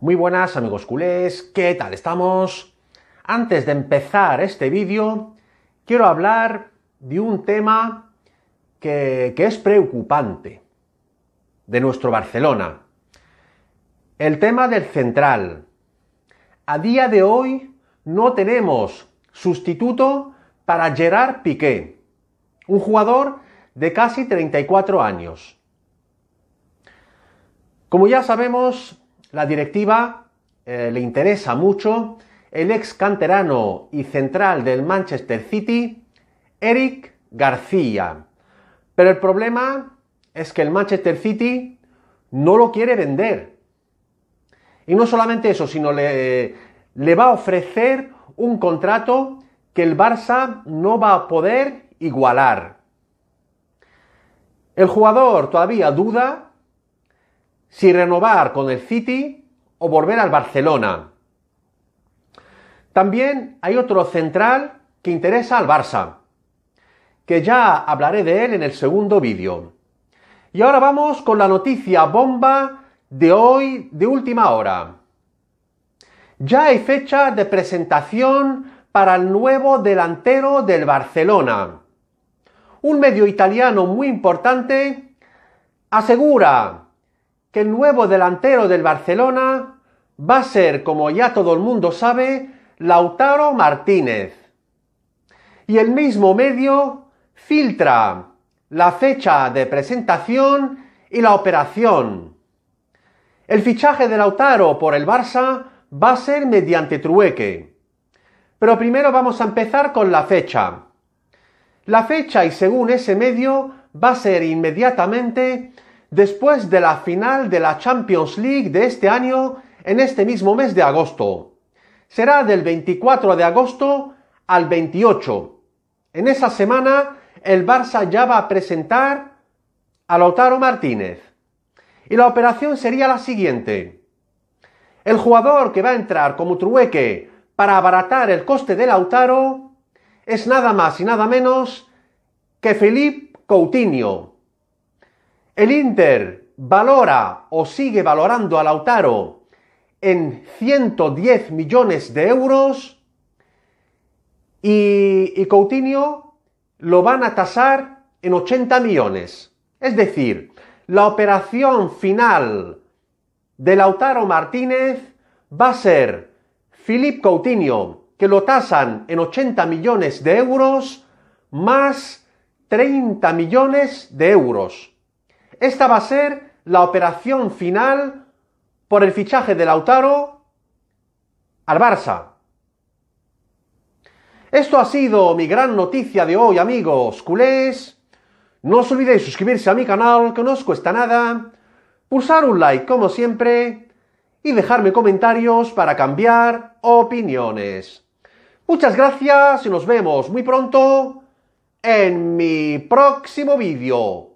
Muy buenas amigos culés, ¿qué tal estamos? Antes de empezar este vídeo, quiero hablar de un tema que, es preocupante de nuestro Barcelona. El tema del central. A día de hoy no tenemos sustituto para Gerard Piqué, un jugador de casi 34 años. Como ya sabemos, la directiva eh, le interesa mucho el ex canterano y central del Manchester City, Eric García. Pero el problema es que el Manchester City no lo quiere vender. Y no solamente eso, sino le, le va a ofrecer un contrato que el Barça no va a poder igualar. El jugador todavía duda si renovar con el City o volver al Barcelona. También hay otro central que interesa al Barça, que ya hablaré de él en el segundo vídeo. Y ahora vamos con la noticia bomba de hoy de última hora. Ya hay fecha de presentación para el nuevo delantero del Barcelona. Un medio italiano muy importante asegura que el nuevo delantero del Barcelona va a ser, como ya todo el mundo sabe, Lautaro Martínez. Y el mismo medio filtra la fecha de presentación y la operación. El fichaje de Lautaro por el Barça va a ser mediante trueque. Pero primero vamos a empezar con la fecha. La fecha y según ese medio va a ser inmediatamente después de la final de la Champions League de este año en este mismo mes de agosto. Será del 24 de agosto al 28. En esa semana el Barça ya va a presentar a Lautaro Martínez. Y la operación sería la siguiente. El jugador que va a entrar como trueque para abaratar el coste de Lautaro es nada más y nada menos que Felipe Coutinho, el Inter valora o sigue valorando a Lautaro en 110 millones de euros y, Coutinho lo van a tasar en 80 millones. Es decir, la operación final de Lautaro Martínez va a ser Philippe Coutinho, que lo tasan en 80 millones de euros, más 30 millones de euros. Esta va a ser la operación final por el fichaje de Lautaro al Barça. Esto ha sido mi gran noticia de hoy, amigos culés. No os olvidéis suscribirse a mi canal, que no os cuesta nada, pulsar un like como siempre y dejarme comentarios para cambiar opiniones. Muchas gracias y nos vemos muy pronto en mi próximo vídeo.